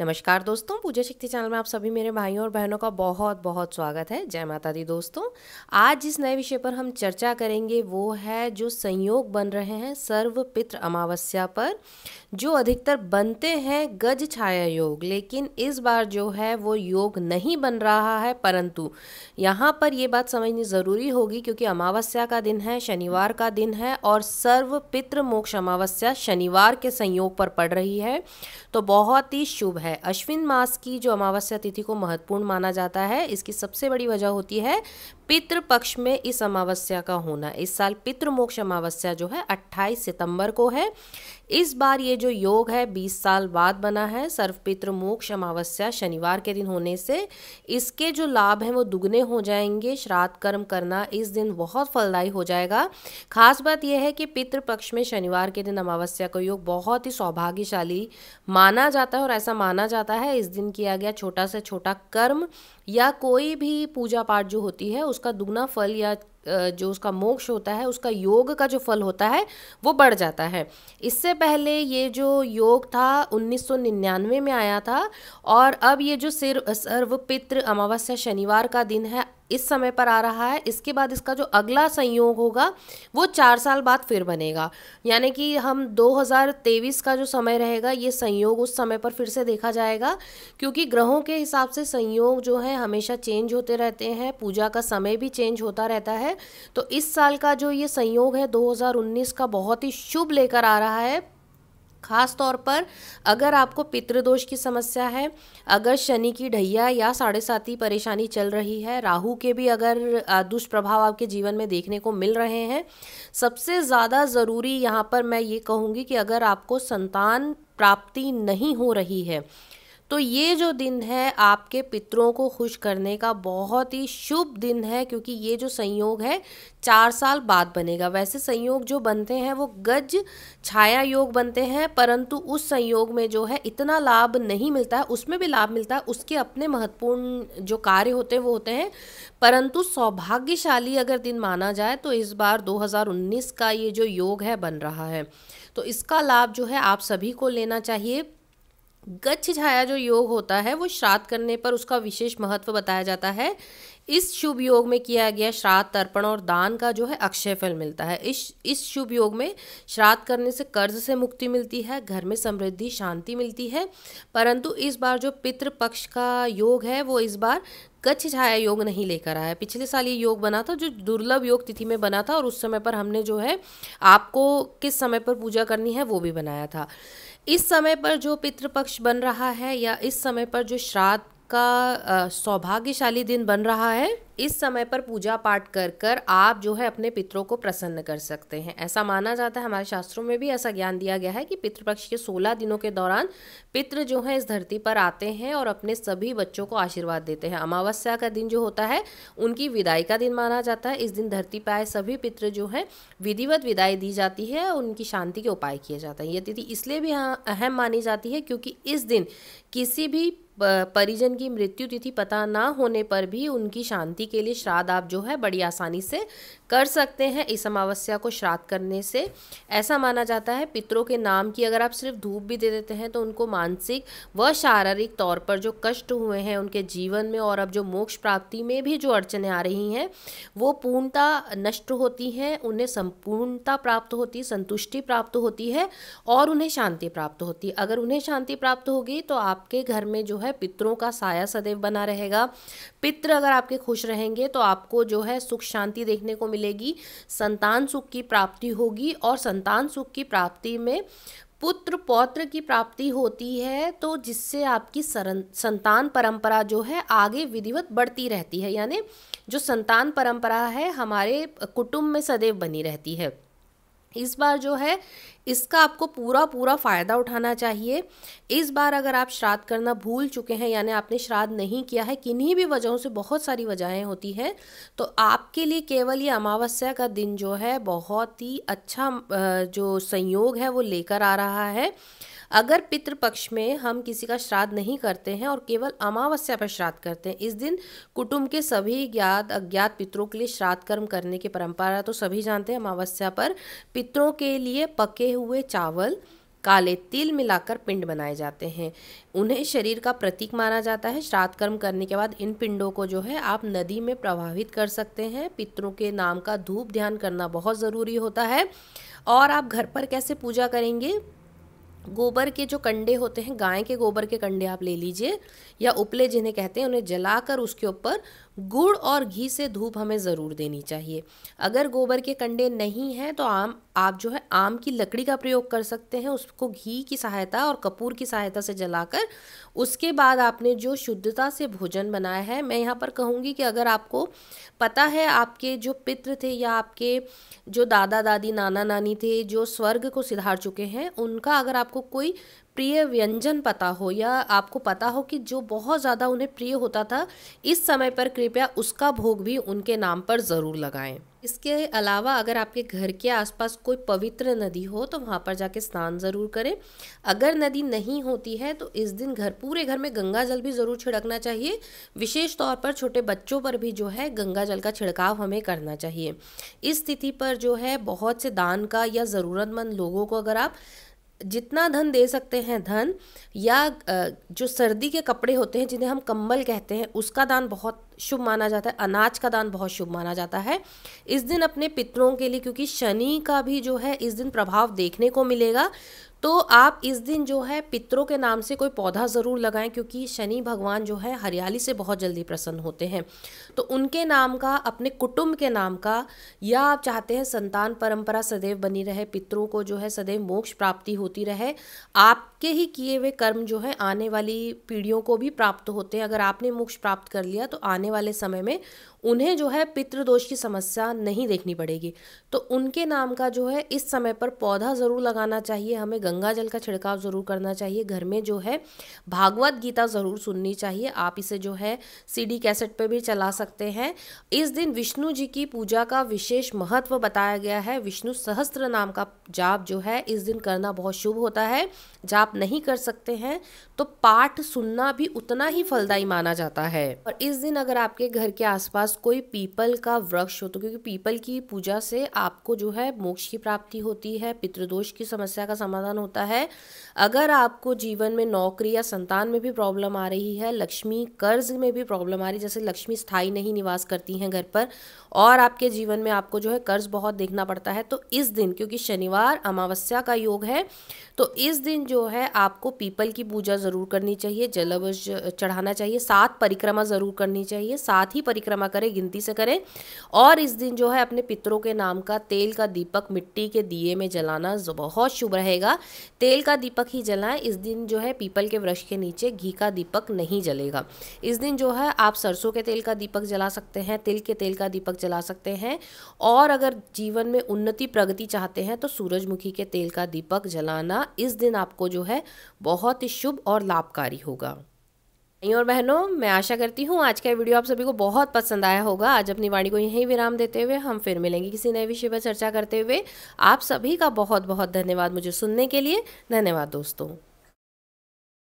नमस्कार दोस्तों पूजा शक्ति चैनल में आप सभी मेरे भाइयों और बहनों का बहुत बहुत स्वागत है जय माता दी दोस्तों आज जिस नए विषय पर हम चर्चा करेंगे वो है जो संयोग बन रहे हैं सर्व पित्र अमावस्या पर जो अधिकतर बनते हैं गज छाया योग लेकिन इस बार जो है वो योग नहीं बन रहा है परंतु यहाँ पर ये बात समझनी ज़रूरी होगी क्योंकि अमावस्या का दिन है शनिवार का दिन है और सर्व पित्र मोक्ष अमावस्या शनिवार के संयोग पर पड़ रही है तो बहुत ही शुभ है है अश्विन मास की जो अमावस्या तिथि को महत्वपूर्ण माना जाता है इसकी सबसे बड़ी वजह होती है पितृ पक्ष में इस अमावस्या का होना इस साल पितृमोक्ष अमावस्या जो है 28 सितंबर को है इस बार ये जो योग है 20 साल बाद बना है सर्व पितृ मोक्ष अमावस्या शनिवार के दिन होने से इसके जो लाभ हैं वो दुगने हो जाएंगे श्राद्ध कर्म करना इस दिन बहुत फलदायी हो जाएगा खास बात यह है कि पितृ पक्ष में शनिवार के दिन अमावस्या का योग बहुत ही सौभाग्यशाली माना जाता है और ऐसा माना माना जाता है इस दिन किया गया छोटा से छोटा कर्म या कोई भी पूजा पाठ जो होती है उसका दुगना फल या जो उसका मोक्ष होता है उसका योग का जो फल होता है वो बढ़ जाता है इससे पहले ये जो योग था 1999 में आया था और अब ये जो सिर पितृ अमावस्या शनिवार का दिन है इस समय पर आ रहा है इसके बाद इसका जो अगला संयोग होगा वो चार साल बाद फिर बनेगा यानी कि हम 2023 का जो समय रहेगा ये संयोग उस समय पर फिर से देखा जाएगा क्योंकि ग्रहों के हिसाब से संयोग जो है हमेशा चेंज होते रहते हैं पूजा का समय भी चेंज होता रहता है तो इस साल का जो ये संयोग है 2019 का बहुत ही शुभ लेकर आ रहा है खास तौर पर अगर आपको पितृदोष की समस्या है अगर शनि की ढैया या साढ़े साती परेशानी चल रही है राहु के भी अगर दुष्प्रभाव आपके जीवन में देखने को मिल रहे हैं सबसे ज़्यादा ज़रूरी यहाँ पर मैं ये कहूँगी कि अगर आपको संतान प्राप्ति नहीं हो रही है तो ये जो दिन है आपके पितरों को खुश करने का बहुत ही शुभ दिन है क्योंकि ये जो संयोग है चार साल बाद बनेगा वैसे संयोग जो बनते हैं वो गज छाया योग बनते हैं परंतु उस संयोग में जो है इतना लाभ नहीं मिलता है उसमें भी लाभ मिलता है उसके अपने महत्वपूर्ण जो कार्य होते हैं वो होते हैं परंतु सौभाग्यशाली अगर दिन माना जाए तो इस बार 2019 का ये जो योग है बन रहा है तो इसका लाभ जो है आप सभी को लेना चाहिए गच्छ छाया जो योग होता है वो श्राद्ध करने पर उसका विशेष महत्व बताया जाता है इस शुभ योग में किया गया श्राद्ध तर्पण और दान का जो है अक्षय फल मिलता है इस इस शुभ योग में श्राद्ध करने से कर्ज से मुक्ति मिलती है घर में समृद्धि शांति मिलती है परंतु इस बार जो पितृ पक्ष का योग है वो इस बार कच्छ छाया योग नहीं लेकर आया पिछले साल ये योग बना था जो दुर्लभ योग तिथि में बना था और उस समय पर हमने जो है आपको किस समय पर पूजा करनी है वो भी बनाया था इस समय पर जो पितृपक्ष बन रहा है या इस समय पर जो श्राद्ध आपका सौभाग्यशाली दिन बन रहा है इस समय पर पूजा पाठ कर कर आप जो है अपने पितरों को प्रसन्न कर सकते हैं ऐसा माना जाता है हमारे शास्त्रों में भी ऐसा ज्ञान दिया गया है कि पितृपक्ष के सोलह दिनों के दौरान पितृ जो है इस धरती पर आते हैं और अपने सभी बच्चों को आशीर्वाद देते हैं अमावस्या का दिन जो होता है उनकी विदाई का दिन माना जाता है इस दिन धरती पर आए सभी पितृ जो हैं विधिवत विदाई दी जाती है और उनकी शांति के उपाय किए जाते हैं ये तिथि इसलिए भी अहम मानी जाती है क्योंकि इस दिन किसी भी परिजन की मृत्यु तिथि पता ना होने पर भी उनकी शांति के लिए श्राद्ध आप जो है बड़ी आसानी से कर सकते हैं इस अमावस्या को श्राद्ध करने से ऐसा माना जाता है पितरों के नाम की अगर आप सिर्फ धूप भी दे देते हैं तो उनको मानसिक व शारीरिक तौर पर जो कष्ट हुए हैं उनके जीवन में और अब जो मोक्ष प्राप्ति में भी जो अड़चने आ रही हैं वो पूर्णता नष्ट होती हैं उन्हें संपूर्णता प्राप्त होती संतुष्टि प्राप्त होती है और उन्हें शांति प्राप्त होती अगर उन्हें शांति प्राप्त होगी तो आपके घर में जो है है पितरों का साया सदैव बना रहेगा पितृ अगर आपके खुश रहेंगे तो आपको जो है सुख शांति देखने को मिलेगी संतान सुख की प्राप्ति होगी और संतान सुख की प्राप्ति में पुत्र पौत्र की प्राप्ति होती है तो जिससे आपकी सरन संतान परंपरा जो है आगे विधिवत बढ़ती रहती है यानी जो संतान परंपरा है हमारे कुटुंब में सदैव बनी रहती है इस बार जो है इसका आपको पूरा पूरा फ़ायदा उठाना चाहिए इस बार अगर आप श्राद्ध करना भूल चुके हैं यानी आपने श्राद्ध नहीं किया है किन्हीं भी वजहों से बहुत सारी वजहें होती हैं तो आपके लिए केवल ये अमावस्या का दिन जो है बहुत ही अच्छा जो संयोग है वो लेकर आ रहा है अगर पितृपक्ष पक्ष में हम किसी का श्राद्ध नहीं करते हैं और केवल अमावस्या पर श्राद्ध करते हैं इस दिन कुटुंब के सभी ज्ञात अज्ञात पितरों के लिए श्राद्ध कर्म करने की परंपरा तो सभी जानते हैं अमावस्या पर पितरों के लिए पके हुए चावल काले तिल मिलाकर पिंड बनाए जाते हैं उन्हें शरीर का प्रतीक माना जाता है श्राद्ध कर्म करने के बाद इन पिंडों को जो है आप नदी में प्रवाहित कर सकते हैं पितरों के नाम का धूप ध्यान करना बहुत ज़रूरी होता है और आप घर पर कैसे पूजा करेंगे गोबर के जो कंडे होते हैं गाय के गोबर के कंडे आप ले लीजिए या उपले जिन्हें कहते हैं उन्हें जलाकर उसके ऊपर गुड़ और घी से धूप हमें ज़रूर देनी चाहिए अगर गोबर के कंडे नहीं हैं तो आम आप जो है आम की लकड़ी का प्रयोग कर सकते हैं उसको घी की सहायता और कपूर की सहायता से जलाकर उसके बाद आपने जो शुद्धता से भोजन बनाया है मैं यहाँ पर कहूँगी कि अगर आपको पता है आपके जो पित्र थे या आपके जो दादा दादी नाना नानी थे जो स्वर्ग को सिधार चुके हैं उनका अगर आपको आपको कोई प्रिय व्यंजन पता हो या आपको पता हो कि जो बहुत ज़्यादा उन्हें प्रिय होता था इस समय पर कृपया उसका भोग भी उनके नाम पर ज़रूर लगाएं इसके अलावा अगर आपके घर के आसपास कोई पवित्र नदी हो तो वहाँ पर जाके स्नान ज़रूर करें अगर नदी नहीं होती है तो इस दिन घर पूरे घर में गंगा जल भी ज़रूर छिड़कना चाहिए विशेष तौर पर छोटे बच्चों पर भी जो है गंगा जल का छिड़काव हमें करना चाहिए इस स्थिति पर जो है बहुत से दान का या ज़रूरतमंद लोगों को अगर आप जितना धन दे सकते हैं धन या जो सर्दी के कपड़े होते हैं जिन्हें हम कम्बल कहते हैं उसका दान बहुत शुभ माना जाता है अनाज का दान बहुत शुभ माना जाता है इस दिन अपने पितरों के लिए क्योंकि शनि का भी जो है इस दिन प्रभाव देखने को मिलेगा तो आप इस दिन जो है पितरों के नाम से कोई पौधा ज़रूर लगाएं क्योंकि शनि भगवान जो है हरियाली से बहुत जल्दी प्रसन्न होते हैं तो उनके नाम का अपने कुटुंब के नाम का या आप चाहते हैं संतान परंपरा सदैव बनी रहे पितरों को जो है सदैव मोक्ष प्राप्ति होती रहे आपके ही किए हुए कर्म जो है आने वाली पीढ़ियों को भी प्राप्त होते हैं अगर आपने मोक्ष प्राप्त कर लिया तो आने आने वाले समय में उन्हें जो है पितृदोष की समस्या नहीं देखनी पड़ेगी तो उनके नाम का जो है इस समय पर पौधा ज़रूर लगाना चाहिए हमें गंगा जल का छिड़काव ज़रूर करना चाहिए घर में जो है भागवत गीता ज़रूर सुननी चाहिए आप इसे जो है सीडी कैसेट पर भी चला सकते हैं इस दिन विष्णु जी की पूजा का विशेष महत्व बताया गया है विष्णु सहस्त्र नाम का जाप जो है इस दिन करना बहुत शुभ होता है जाप नहीं कर सकते हैं तो पाठ सुनना भी उतना ही फलदायी माना जाता है और इस दिन अगर आपके घर के आसपास पास कोई पीपल का वृक्ष हो तो क्योंकि पीपल की पूजा से आपको जो है मोक्ष की प्राप्ति होती है पितृदोष की समस्या का समाधान होता है अगर आपको जीवन में नौकरी या संतान में भी प्रॉब्लम आ रही है लक्ष्मी कर्ज में भी प्रॉब्लम आ रही है जैसे लक्ष्मी स्थायी नहीं निवास करती हैं घर पर और आपके जीवन में आपको जो है कर्ज बहुत देखना पड़ता है तो इस दिन क्योंकि शनिवार अमावस्या का योग है तो इस दिन जो है आपको पीपल की पूजा ज़रूर करनी चाहिए जलवश चढ़ाना चाहिए सात परिक्रमा ज़रूर करनी चाहिए साथ ही परिक्रमा करें गिनती से करें और इस दिन जो है अपने पितरों के नाम का तेल का दीपक मिट्टी के दिए में जलाना बहुत शुभ रहेगा तेल का दीपक ही जलाएं इस दिन जो है पीपल के वृक्ष के नीचे घी का दीपक नहीं जलेगा इस दिन जो है आप सरसों के तेल का दीपक जला सकते हैं तिल के तेल का दीपक जला सकते हैं और अगर जीवन में उन्नति प्रगति चाहते हैं तो सूरजमुखी के तेल का दीपक जलाना इस दिन आपको जो है बहुत ही शुभ और लाभकारी होगा और बहनों मैं आशा करती हूँ आज का वीडियो आप सभी को बहुत पसंद आया होगा आज अपनी वाणी को यहीं विराम देते हुए हम फिर मिलेंगे किसी नए विषय पर चर्चा करते हुए आप सभी का बहुत बहुत धन्यवाद मुझे सुनने के लिए धन्यवाद दोस्तों